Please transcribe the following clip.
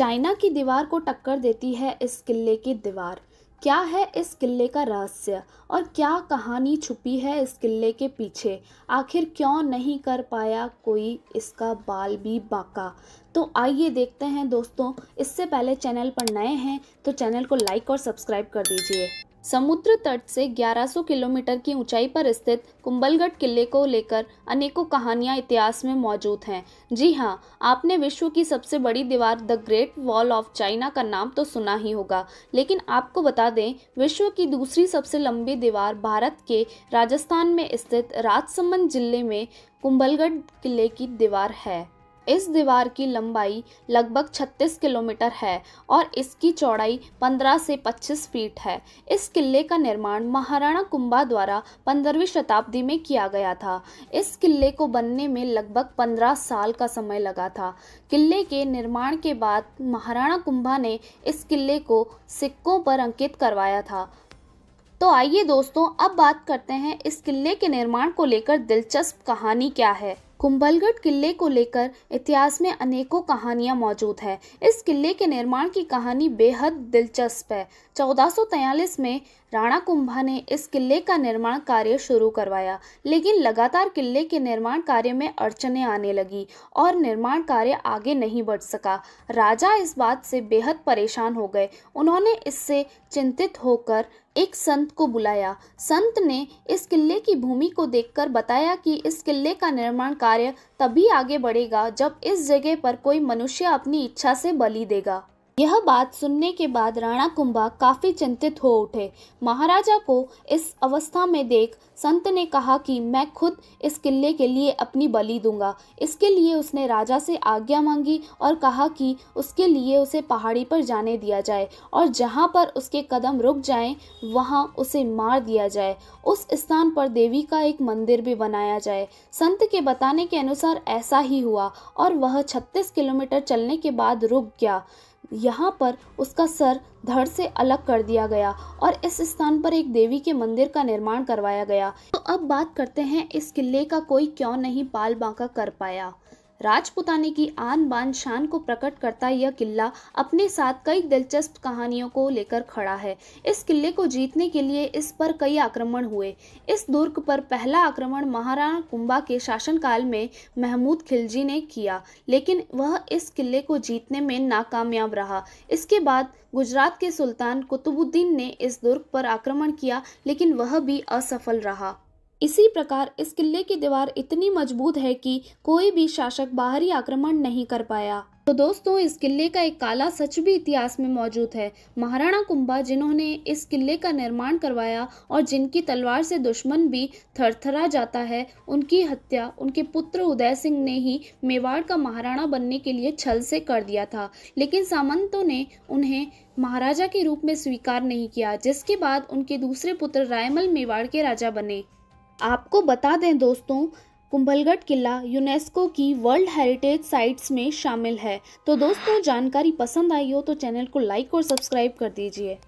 China की दीवार को टक्कर देती है इस किले की दीवार क्या है इस किले का रहस्य और क्या कहानी छुपी है इस किले के पीछे आखिर क्यों नहीं कर पाया कोई इसका बाल भी बाका तो आइए देखते हैं दोस्तों इससे पहले चैनल पर नए हैं तो चैनल को लाइक और सब्सक्राइब कर दीजिए समुद्र तट से 1100 किलोमीटर की ऊंचाई पर स्थित कुंभलगढ़ किले को लेकर अनेकों कहानियां इतिहास में मौजूद हैं जी हां आपने विश्व की सबसे बड़ी दीवार the Great Wall of China का नाम तो सुना ही होगा लेकिन आपको बता दें विश्व की दूसरी सबसे लंबी दीवार भारत के राजस्थान में स्थित राजसमंद जिले में कुंभलगढ़ किले की दीवार है इस दीवार की लंबाई लगभग 36 किलोमीटर है और इसकी चौड़ाई 15 से 25 फीट है इस किले का निर्माण महाराणा कुंभा द्वारा 15वीं शताब्दी में किया गया था इस किले को बनने में लगभग 15 साल का समय लगा था किले के निर्माण के बाद महाराणा कुंभा ने इस किले को सिक्कों पर अंकित करवाया था तो आइए दोस्तों अब बात करते हैं इस किले के निर्माण को लेकर दिलचस्प कहानी क्या है कुंभलगढ़ किले को लेकर इतिहास में अनेकों कहानियां मौजूद है इस किले के निर्माण की कहानी बेहद दिलचस्प है चौदह में राणा कुंभा ने इस किले का निर्माण कार्य शुरू करवाया लेकिन लगातार किले के निर्माण कार्य में अड़चने आने लगी और निर्माण कार्य आगे नहीं बढ़ सका राजा इस बात से बेहद परेशान हो गए उन्होंने इससे चिंतित होकर एक संत को बुलाया संत ने इस किले की भूमि को देखकर बताया कि इस किले का निर्माण कार्य तभी आगे बढ़ेगा जब इस जगह पर कोई मनुष्य अपनी इच्छा से बलि देगा यह बात सुनने के बाद राणा कुंभा काफी चिंतित हो उठे महाराजा को इस अवस्था में देख संत ने कहा कि मैं खुद इस किले के लिए अपनी बलि दूंगा इसके लिए उसने राजा से आज्ञा मांगी और कहा कि उसके लिए उसे पहाड़ी पर जाने दिया जाए और जहाँ पर उसके कदम रुक जाएं वहाँ उसे मार दिया जाए उस स्थान पर देवी का एक मंदिर भी बनाया जाए संत के बताने के अनुसार ऐसा ही हुआ और वह छत्तीस किलोमीटर चलने के बाद रुक गया यहाँ पर उसका सर धड़ से अलग कर दिया गया और इस स्थान पर एक देवी के मंदिर का निर्माण करवाया गया तो अब बात करते हैं इस किले का कोई क्यों नहीं पाल बांका कर पाया राजपुताने की आन बान शान को प्रकट करता यह किला अपने साथ कई दिलचस्प कहानियों को लेकर खड़ा है इस किले को जीतने के लिए इस पर कई आक्रमण हुए इस दुर्ग पर पहला आक्रमण महाराणा कुंभा के शासनकाल में महमूद खिलजी ने किया लेकिन वह इस किले को जीतने में नाकामयाब रहा इसके बाद गुजरात के सुल्तान कुतुबुद्दीन ने इस दुर्ग पर आक्रमण किया लेकिन वह भी असफल रहा इसी प्रकार इस किले की दीवार इतनी मजबूत है कि कोई भी शासक बाहरी आक्रमण नहीं कर पाया तो दोस्तों इस किले का एक काला सच भी इतिहास में मौजूद है महाराणा कुंभा जिन्होंने इस किले का निर्माण करवाया और जिनकी तलवार से दुश्मन भी थरथरा जाता है उनकी हत्या उनके पुत्र उदय सिंह ने ही मेवाड़ का महाराणा बनने के लिए छल से कर दिया था लेकिन सामंतों ने उन्हें महाराजा के रूप में स्वीकार नहीं किया जिसके बाद उनके दूसरे पुत्र रायमल मेवाड़ के राजा बने आपको बता दें दोस्तों कुंभलगढ़ किला यूनेस्को की वर्ल्ड हेरिटेज साइट्स में शामिल है तो दोस्तों जानकारी पसंद आई हो तो चैनल को लाइक और सब्सक्राइब कर दीजिए